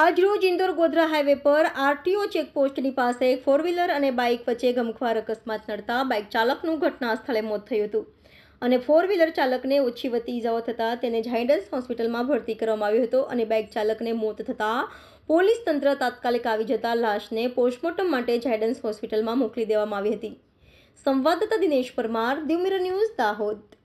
આજરોજ ઇન્દોર ગોધરા હાઈવે પર આરટીઓ ચેકપોસ્ટની પાસે ફોર વ્હીલર અને બાઇક વચ્ચે ગમખ્વાર અકસ્માત નડતા બાઇક ચાલકનું ઘટના સ્થળે મોત થયું હતું અને ફોર વ્હીલર ચાલકને ઓછી વતી ઇજાઓ થતાં તેને ઝાયડસ હોસ્પિટલમાં ભરતી કરવામાં આવ્યો હતો અને બાઇક ચાલકને મોત થતાં પોલીસ તંત્ર તાત્કાલિક આવી જતાં લાશને પોસ્ટમોર્ટમ માટે ઝાયડન્સ હોસ્પિટલમાં મોકલી દેવામાં આવી હતી સંવાદદાતા દિનેશ પરમાર દિવ ન્યૂઝ દાહોદ